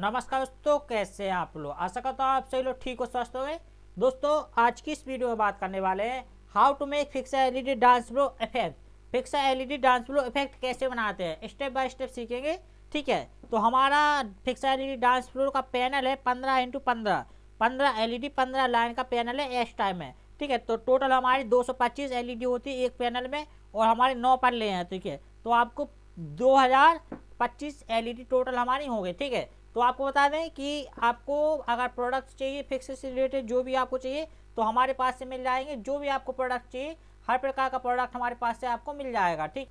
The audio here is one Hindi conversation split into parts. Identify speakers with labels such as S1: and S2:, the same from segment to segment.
S1: नमस्कार दोस्तों कैसे हैं आप लोग आशा करता हूँ आप सभी लोग ठीक हो स्वस्थ गए दोस्तों आज की इस वीडियो में बात करने वाले हैं how to make pixel LED dance floor effect pixel LED dance floor effect कैसे बनाते हैं स्टेप बाय स्टेप सीखेंगे ठीक है तो हमारा फिक्सर एलईडी डांस फ्लोर का पैनल है पंद्रह इंटू पंद्रह पंद्रह एल ई लाइन का पैनल है एस टाइम है ठीक है तो टोटल हमारी दो सौ पच्चीस e होती है एक पैनल में और हमारे नौ ले हैं ठीक है तो आपको दो हज़ार पच्चीस टोटल e हमारी हो गई ठीक है तो आपको बता दें कि आपको अगर प्रोडक्ट्स चाहिए फिक्स से रिलेटेड जो भी आपको चाहिए तो हमारे पास से मिल जाएंगे जो भी आपको प्रोडक्ट चाहिए हर प्रकार का प्रोडक्ट हमारे पास से आपको मिल जाएगा ठीक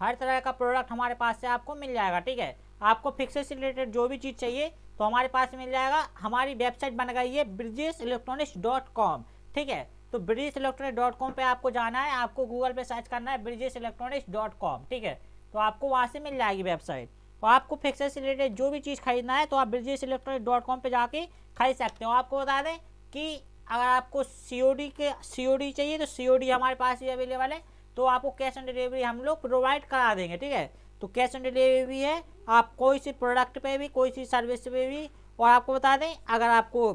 S1: हर तरह का प्रोडक्ट हमारे पास से आपको मिल जाएगा ठीक है आपको फिक्स से रिलेटेड जो भी चीज़ चाहिए तो हमारे पास मिल जाएगा हमारी वेबसाइट बन गई है ब्रिजेश इलेक्ट्रॉनिक्स डॉट कॉम ठीक है तो ब्रिजेश इलेक्ट्रॉनिक्स डॉट कॉम पर आपको जाना है आपको गूगल पे सर्च करना है ब्रिजेश इलेक्ट्रॉनिक्स डॉट कॉम ठीक है तो आपको वहाँ से मिल जाएगी वेबसाइट और तो आपको फिक्सर से रिलेटेड जो भी चीज़ खरीदना है तो आप ब्रिजेश इलेक्ट्रॉनिक डॉट कॉम पर जाके खरीद सकते हो आपको बता दें कि अगर आपको सी के सी चाहिए तो सी हमारे पास भी अवेलेबल है तो आपको कैश ऑन डिलीवरी हम लोग प्रोवाइड करा देंगे ठीक है तो कैश ऑन डिलीवरी भी है आप कोई सी प्रोडक्ट पे भी कोई सी सर्विस पे भी और आपको बता दें अगर आपको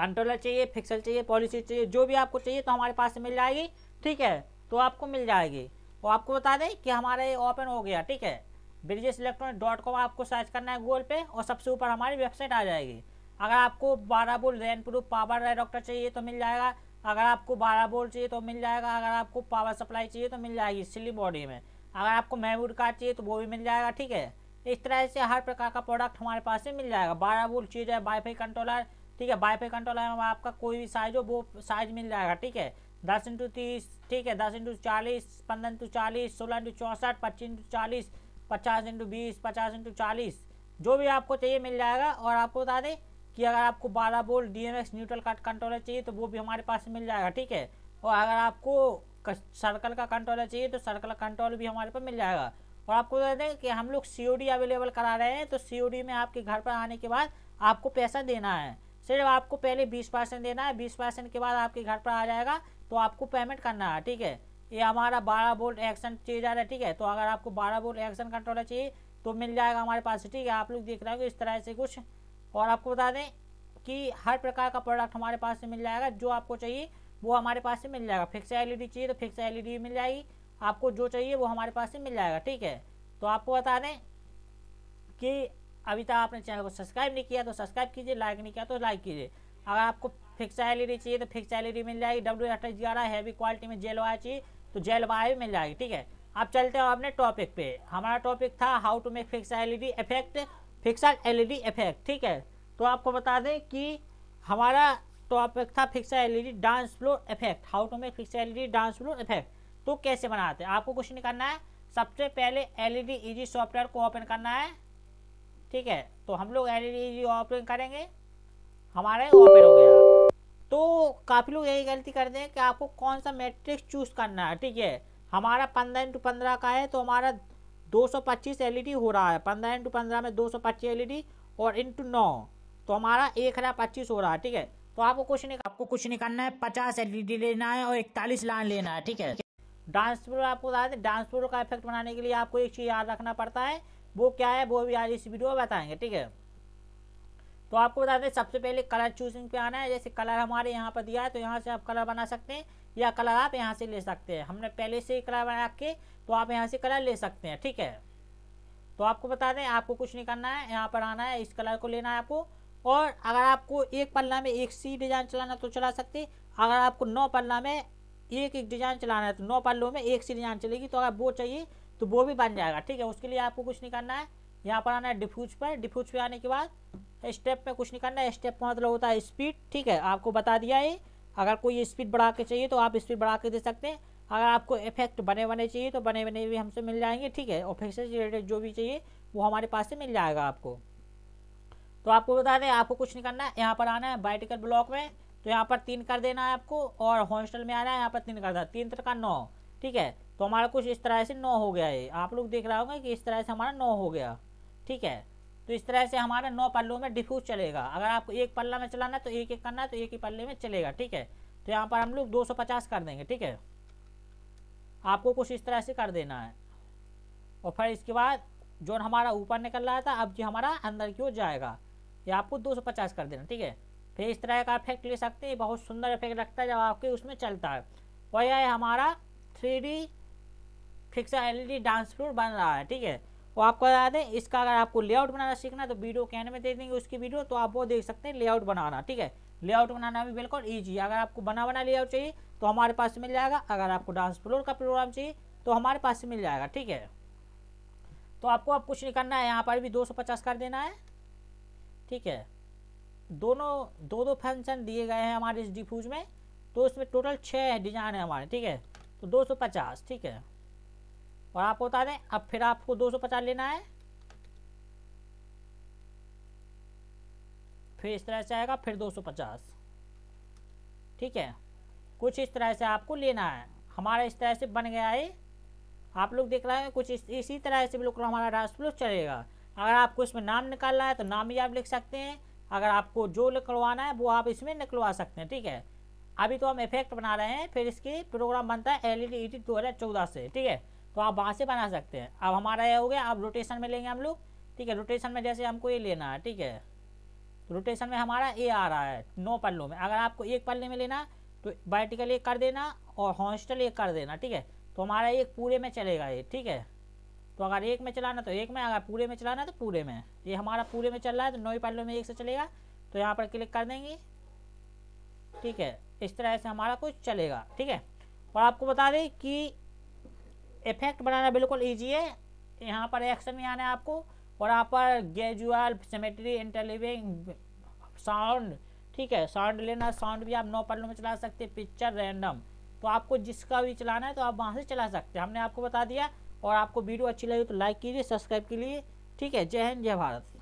S1: कंट्रोलर चाहिए फिक्सल चाहिए पॉलिसी चाहिए जो भी आपको चाहिए तो हमारे पास से मिल जाएगी ठीक है तो आपको मिल जाएगी और आपको बता दें कि हमारा ये ओपन हो गया ठीक है ब्रिजेस इलेक्ट्रॉनिक डॉट कॉम आपको सर्च करना है गूगल पे और सबसे ऊपर हमारी वेबसाइट आ जाएगी अगर आपको बारह बोल रैन प्रूफ पावर डायरेक्टर चाहिए तो मिल जाएगा अगर आपको बारह बोल चाहिए तो मिल जाएगा अगर आपको पावर सप्लाई चाहिए तो मिल जाएगी सिली बॉडी में अगर आपको मेमोरी कार्ड चाहिए तो वो भी मिल जाएगा ठीक है इस तरह से हर प्रकार का प्रोडक्ट हमारे पास से मिल जाएगा बारह बोल चीज़ है वाईफाई कंट्रोलर ठीक है वाईफाई कंट्रोलर में आपका कोई भी साइज हो वो साइज मिल जाएगा ठीक है दस इंटू तीस ठीक है दस इंटू चालीस पंद्रह इंटू चालीस सोलह इंटू चौंसठ पच्चीस इंटू चालीस पचास इंटू बीस पचास इंटू चालीस जो भी आपको चाहिए मिल जाएगा और आपको बता दें कि अगर आपको बारह बोल डी एम एक्स न्यूट्रल का कंट्रोलर चाहिए तो वो भी हमारे पास मिल जाएगा ठीक है और अगर आपको सर्कल का कंट्रोलर चाहिए तो सर्कल का कंट्रोल भी हमारे पास मिल जाएगा और आपको बता दें कि हम लोग सी अवेलेबल करा रहे हैं तो सी में आपके घर पर आने के बाद आपको पैसा देना है सिर्फ आपको पहले बीस परसेंट देना है बीस परसेंट के बाद आपके घर पर आ जाएगा तो आपको पेमेंट करना है ठीक है ये हमारा बारह बोल्ट एक्शन चेजर रहा है ठीक है तो अगर आपको बारह बोल्ट एक्शन कंट्रोलर चाहिए तो मिल जाएगा हमारे पास ठीक है आप लोग देख रहे हो इस तरह से कुछ और आपको बता दें कि हर प्रकार का प्रोडक्ट हमारे पास से मिल जाएगा जो आपको चाहिए वो हमारे पास से मिल जाएगा फिक्स एलईडी चाहिए तो फिक्स एलईडी मिल जाएगी आपको जो चाहिए वो हमारे पास से मिल जाएगा ठीक है तो आपको बता दें कि अभी तक आपने चैनल को सब्सक्राइब नहीं किया तो सब्सक्राइब कीजिए लाइक नहीं किया तो लाइक कीजिए अगर आपको फिक्स एलईडी चाहिए तो फिक्स एलईडी मिल जाएगी डब्ल्यू एट ग्यारह हैवी क्वालिटी में जेल वाला चाहिए तो जलवायु मिल जाएगी ठीक है अब चलते हो अपने टॉपिक पे हमारा टॉपिक था how to make pixel LED effect E LED effect ठीक है तो आपको बता दें कि हमारा टॉपिक था E LED dance floor effect how to make E LED dance floor effect तो कैसे बनाते हैं आपको कुछ नहीं करना है सबसे पहले एलईडी जी सॉफ्टवेयर को ओपन करना है ठीक है तो हम लोग ई जी ओपन करेंगे हमारे ओपन हो गया तो काफ़ी लोग यही गलती करते हैं कि आपको कौन सा मैट्रिक्स चूज़ करना है ठीक है हमारा पंद्रह इंटू पंद्रह का है तो हमारा दो सौ पच्चीस एल ई डी हो रहा है पंद्रह इंटू पंद्रह में दो सौ पच्चीस एल ई डी और इंटू नौ तो हमारा एक हज़ार पच्चीस हो रहा है ठीक है तो आपको कुछ नहीं आपको कुछ नहीं करना है पचास एल ई डी लेना है और इकतालीस लाइन लेना है ठीक है डांस फ्लोर आपको बता दें डांस फ्लोर का इफेक्ट बनाने के लिए आपको एक चीज़ याद रखना पड़ता है वो क्या है वो भी आज इस वीडियो में बताएंगे ठीक है तो आपको बता दें सबसे पहले कलर चूजिंग पे आना है जैसे कलर हमारे यहाँ पर दिया है तो यहाँ से आप कलर बना सकते हैं या कलर आप यहाँ से ले सकते हैं हमने पहले से ही कलर बना के तो आप यहाँ से कलर ले सकते हैं ठीक है तो आपको बता दें आपको कुछ नहीं करना है यहाँ पर आना है इस कलर को लेना है आपको और अगर आपको एक पल्ला में एक सी डिज़ाइन चलाना तो चला सकते अगर आपको नौ पल्ला में एक एक डिज़ाइन चलाना है तो नौ पल्लों में एक सी डिज़ाइन चलेगी तो अगर वो चाहिए तो वो भी बन जाएगा ठीक है उसके लिए आपको कुछ नहीं करना है यहाँ पर आना है डिफ्यूज पर डिफ्यूज पर आने के बाद स्टेप में कुछ नहीं करना है स्टेप का मतलब होता है स्पीड ठीक है आपको बता दिया है अगर कोई स्पीड बढ़ा के चाहिए तो आप स्पीड बढ़ा के दे सकते हैं अगर आपको इफेक्ट बने बने चाहिए तो बने बने भी हमसे मिल जाएंगे ठीक है इफेक्ट रिलेटेड जो भी चाहिए वो हमारे पास से मिल जाएगा आपको तो आपको बता दें आपको कुछ नहीं करना है यहाँ पर आना है बाइटिकल ब्लॉक में तो यहाँ पर तीन कर देना है आपको और हॉस्टल में आना है यहाँ पर तीन कर देना तीन तरह का नौ ठीक है तो हमारा कुछ इस तरह से नौ हो गया है आप लोग देख रहे होंगे कि इस तरह से हमारा नौ हो गया ठीक है तो इस तरह से हमारा नौ पल्लों में डिफ्यूज चलेगा अगर आपको एक पल्ला में चलाना तो एक एक करना तो एक ही पल्ले में चलेगा ठीक है तो यहाँ पर हम लोग 250 कर देंगे ठीक है आपको कुछ इस तरह से कर देना है और फिर इसके बाद जो हमारा ऊपर निकल रहा था अब जो हमारा अंदर की ओर जाएगा ये आपको 250 कर देना ठीक है फिर इस तरह का इफेक्ट ले सकते हैं बहुत सुंदर इफेक्ट लगता है जब आपके उसमें चलता है और यह हमारा three D pixel L dance floor बन रहा है ठीक है वो आपको बता दें इसका अगर आपको लेआउट बनाना सीखना है तो वीडियो कैन में दे देंगे उसकी वीडियो तो आप वो देख सकते हैं लेआउट बनाना ठीक है लेआउट बनाना भी बिल्कुल ईजी है अगर आपको बना बना लेआउट चाहिए तो हमारे पास मिल जाएगा अगर आपको डांस फ्लोर का प्रोग्राम चाहिए तो हमारे पास मिल जाएगा ठीक है तो आपको अब कुछ नहीं करना है यहाँ पर भी 250 कर देना है ठीक है दोनों दो दो फंक्शन दिए गए हैं हमारे इस डिफ्यूज में तो उसमें टोटल छः डिजाइन है हमारे ठीक है तो 250 ठीक है और आपको बता दें अब फिर आपको दो सौ पचास लेना है फिर इस तरह से आएगा फिर दो सौ पचास ठीक है कुछ इस तरह से आपको लेना है हमारा इस तरह से बन गया है आप लोग देख रहे हैं कुछ इस, इसी तरह से बिल्कुल हमारा राष्ट्र चलेगा अगर आपको इसमें नाम निकालना है तो नाम ही आप लिख सकते हैं अगर आपको जो निकलवाना है वो आप इसमें निकलवा सकते हैं ठीक है अभी तो हम इफेक्ट बना रहे हैं फिर इसकी प्रोग्राम बनता है एल ई डी दो हज़ार चौदह से ठीक है तो आप वहाँ से बना सकते हैं अब हमारा ये हो गया अब रोटेशन में लेंगे हम लोग ठीक है रोटेशन में जैसे हमको ये लेना है ठीक है रोटेशन तो में हमारा ए आ रहा है नौ पल्लों में अगर आपको एक पल्ले में लेना तो बाइटिकल एक कर देना और हॉस्टल एक कर देना ठीक है तो हमारा एक पूरे में चलेगा ये ठीक है तो अगर एक में चलाना तो एक में अगर पूरे में चलाना तो पूरे में ये हमारा पूरे में चल रहा है तो नौ ही पल्लों में एक से चलेगा तो यहाँ पर क्लिक कर देंगे ठीक है इस तरह से हमारा कुछ चलेगा ठीक है और आपको बता दें कि इफेक्ट बनाना बिल्कुल ईजी है यहाँ पर एक्शन में आना है आपको और यहाँ पर ग्रेजुअल सेमेट्री इंटरलिविंग साउंड ठीक है साउंड लेना साउंड भी आप नो पल्लो में चला सकते हैं पिक्चर रैंडम तो आपको जिसका भी चलाना है तो आप वहाँ से चला सकते हैं हमने आपको बता दिया और आपको वीडियो अच्छी लगी तो लाइक कीजिए सब्सक्राइब लिए ठीक है जय हिंद जय भारत